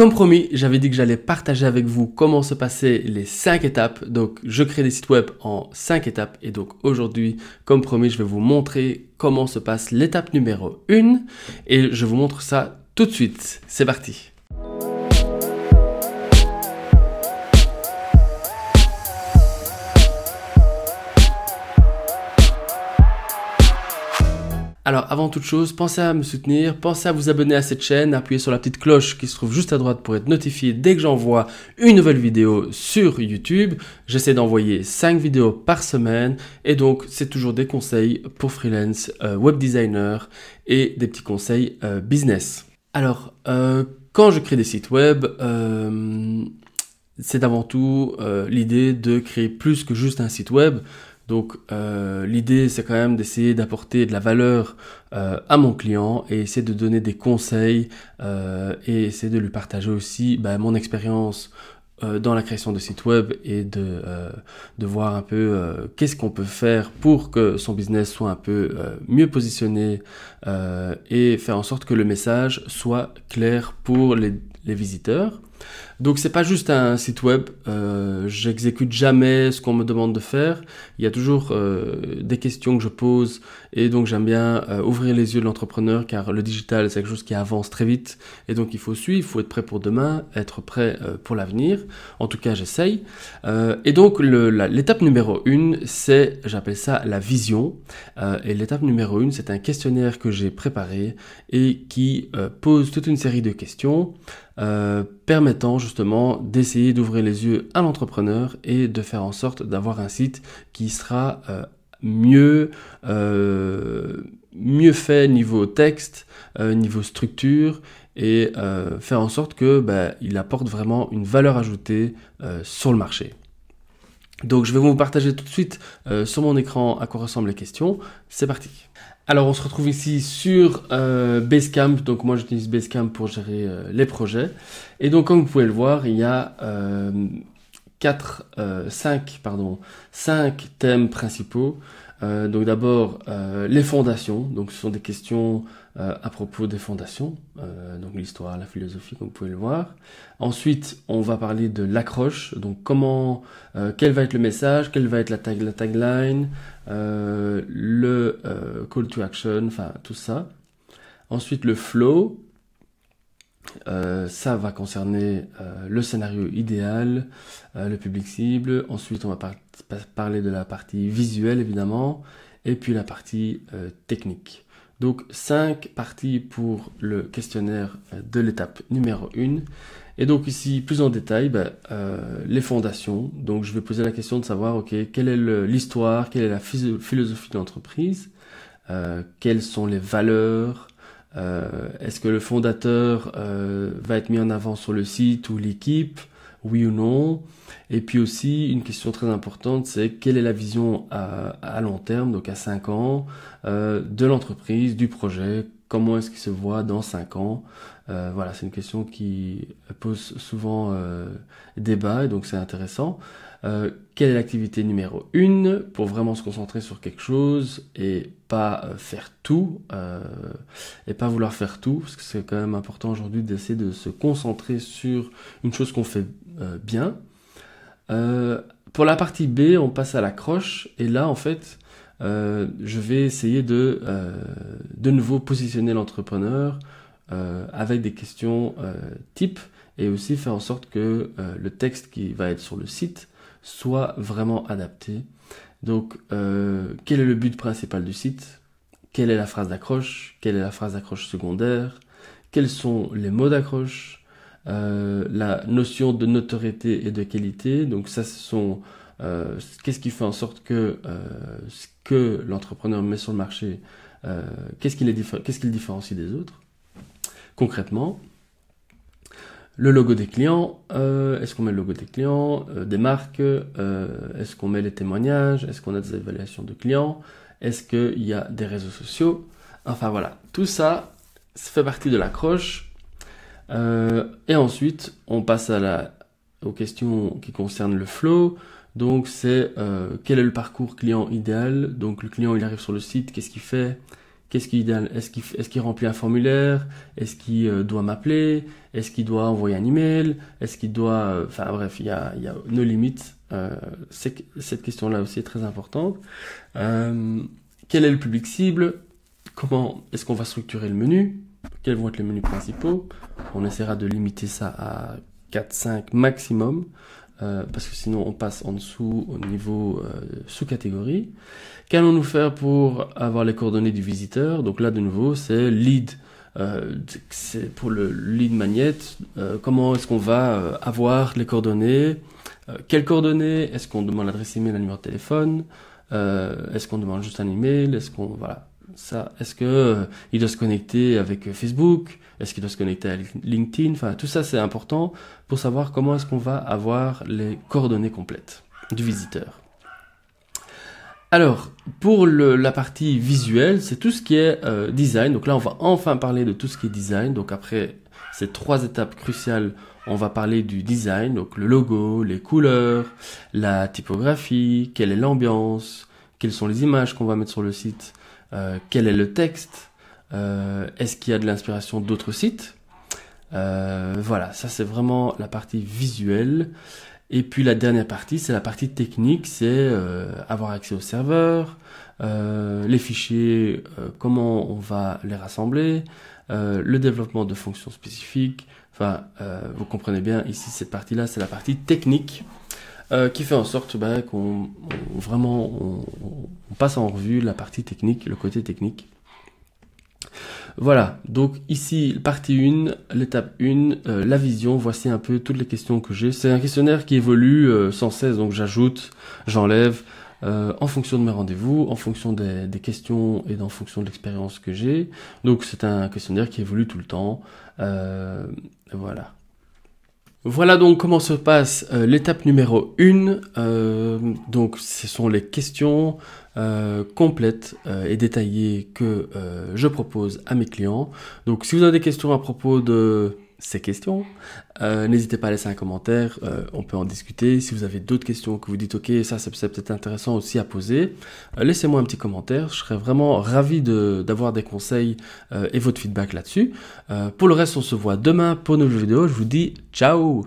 Comme promis, j'avais dit que j'allais partager avec vous comment se passaient les 5 étapes. Donc, je crée des sites web en 5 étapes. Et donc, aujourd'hui, comme promis, je vais vous montrer comment se passe l'étape numéro 1. Et je vous montre ça tout de suite. C'est parti. Alors avant toute chose, pensez à me soutenir, pensez à vous abonner à cette chaîne, appuyez sur la petite cloche qui se trouve juste à droite pour être notifié dès que j'envoie une nouvelle vidéo sur YouTube. J'essaie d'envoyer 5 vidéos par semaine et donc c'est toujours des conseils pour freelance, euh, web designer et des petits conseils euh, business. Alors euh, quand je crée des sites web, c'est avant tout l'idée de créer plus que juste un site web. Donc euh, l'idée, c'est quand même d'essayer d'apporter de la valeur euh, à mon client et essayer de donner des conseils euh, et essayer de lui partager aussi bah, mon expérience dans la création de sites web et de, voir un peu qu'est-ce qu'on peut faire pour que son business soit un peu mieux positionné et faire en sorte que le message soit clair pour les visiteurs donc c'est pas juste un site web, euh, j'exécute jamais ce qu'on me demande de faire, il y a toujours euh, des questions que je pose et donc j'aime bien euh, ouvrir les yeux de l'entrepreneur car le digital c'est quelque chose qui avance très vite et donc il faut suivre, il faut être prêt pour demain, être prêt pour l'avenir, en tout cas j'essaye. et donc l'étape numéro une c'est, j'appelle ça la vision et l'étape numéro une c'est un questionnaire que j'ai préparé et qui pose toute une série de questions permettant justement d'essayer d'ouvrir les yeux à l'entrepreneur et de faire en sorte d'avoir un site qui sera euh, euh, mieux, fait niveau texte, euh, niveau structure et faire en sorte que bah, il apporte vraiment une valeur ajoutée sur le marché. Donc je vais vous partager tout de suite euh, sur mon écran à quoi ressemblent les questions. C'est parti. Alors on se retrouve ici sur euh, Basecamp. Donc moi j'utilise Basecamp pour gérer euh, les projets. Et donc comme vous pouvez le voir, il y a 4, pardon, 5 thèmes principaux. donc d'abord les fondations. Donc ce sont des questions euh, à propos des fondations, euh, donc l'histoire, la philosophie, comme vous pouvez le voir. Ensuite, on va parler de l'accroche, donc comment, euh, quel va être le message, quelle va être la, tagline, le call to action, enfin tout ça. Ensuite, le flow, ça va concerner le scénario idéal, le public cible. Ensuite, on va parler de la partie visuelle, évidemment, et puis la partie technique. Donc cinq parties pour le questionnaire euh, de l'étape numéro 1. Et donc ici, plus en détail, bah, euh, les fondations. Donc je vais poser la question de savoir, ok, quelle est l'histoire, quelle est la philosophie de l'entreprise, euh, quelles sont les valeurs, est-ce que le fondateur va être mis en avant sur le site ou l'équipe, oui ou non. Et puis aussi, une question très importante, c'est quelle est la vision à, long terme, donc à 5 ans, euh, de l'entreprise, du projet, comment est-ce qu'il se voit dans 5 ans euh, Voilà, c'est une question qui pose souvent euh, débat, et donc c'est intéressant. Euh, quelle est l'activité numéro 1 pour vraiment se concentrer sur quelque chose et pas faire tout et pas vouloir faire tout parce que c'est quand même important aujourd'hui d'essayer de se concentrer sur une chose qu'on fait bien. pour la partie B, on passe à la croche et là en fait euh, je vais essayer de euh, de nouveau positionner l'entrepreneur euh, avec des questions type et aussi faire en sorte que le texte qui va être sur le site soit vraiment adapté. Donc, quel est le but principal du site Quelle est la phrase d'accroche Quelle est la phrase d'accroche secondaire Quels sont les mots d'accroche La notion de notoriété et de qualité. Donc ça, ce sont euh, qu'est-ce qui fait en sorte que euh, ce que l'entrepreneur met sur le marché, euh, qu'est-ce qui le qu différencie des autres Concrètement, le logo des clients, est-ce qu'on met le logo des clients, des marques, est-ce qu'on met les témoignages, est-ce qu'on a des évaluations de clients, est-ce qu'il y a des réseaux sociaux, enfin voilà, tout ça, fait partie de l'accroche. et ensuite, on passe aux questions qui concernent le flow, donc c'est euh, quel est le parcours client idéal. Donc le client il arrive sur le site, qu'est-ce qu'il fait Qu'est-ce qui est Est-ce qu'il remplit un formulaire Est-ce qu'il euh, doit m'appeler Est-ce qu'il doit envoyer un email Est-ce qu'il doit... Euh, enfin bref, il y a, y a nos limites. cette question-là aussi est très importante. quel est le public cible Comment est-ce qu'on va structurer le menu Quels vont être les menus principaux On essaiera de limiter ça à 4-5 maximum. Euh, parce que sinon on passe en dessous au niveau euh, sous-catégorie. Qu'allons-nous faire pour avoir les coordonnées du visiteur Donc là de nouveau c'est lead. Euh, c'est pour le lead magnet, euh, comment est-ce qu'on va avoir les coordonnées Quelles coordonnées Est-ce qu'on demande l'adresse email, le numéro de téléphone Est-ce qu'on demande juste un email Est-ce qu'on voilà est-ce que euh, doit se connecter avec euh, Facebook Est-ce qu'il doit se connecter avec LinkedIn Enfin, tout ça c'est important pour savoir comment est-ce qu'on va avoir les coordonnées complètes du visiteur. Alors, pour la partie visuelle, c'est tout ce qui est euh, design. Donc là, on va enfin parler de tout ce qui est design. Donc après ces trois étapes cruciales, on va parler du design, donc le logo, les couleurs, la typographie, quelle est l'ambiance, quelles sont les images qu'on va mettre sur le site, euh, quel est le texte, euh, est-ce qu'il y a de l'inspiration d'autres sites. Euh, voilà, ça c'est vraiment la partie visuelle. Et puis la dernière partie, c'est la partie technique, c'est avoir accès au serveur, les fichiers, comment on va les rassembler, le développement de fonctions spécifiques. Enfin, vous comprenez bien, ici cette partie-là, c'est la partie technique. Euh, qui fait en sorte bah, qu'on vraiment on, passe en revue la partie technique, le côté technique. Voilà, donc ici, partie 1, l'étape 1, euh, la vision, voici un peu toutes les questions que j'ai. C'est un questionnaire qui évolue euh, sans cesse, donc j'ajoute, j'enlève, en fonction de mes rendez-vous, en fonction des, questions et en fonction de l'expérience que j'ai. Donc c'est un questionnaire qui évolue tout le temps. voilà. Voilà donc comment se passe euh, l'étape numéro 1. Euh, donc ce sont les questions euh, complètes et détaillées que je propose à mes clients. Donc si vous avez des questions à propos de ces questions. Euh, n'hésitez pas à laisser un commentaire, euh, on peut en discuter. Si vous avez d'autres questions que vous dites, ok, ça c'est peut-être intéressant aussi à poser, euh, laissez-moi un petit commentaire. Je serais vraiment ravi d'avoir des conseils et votre feedback là-dessus. pour le reste, on se voit demain pour une nouvelle vidéo. Je vous dis ciao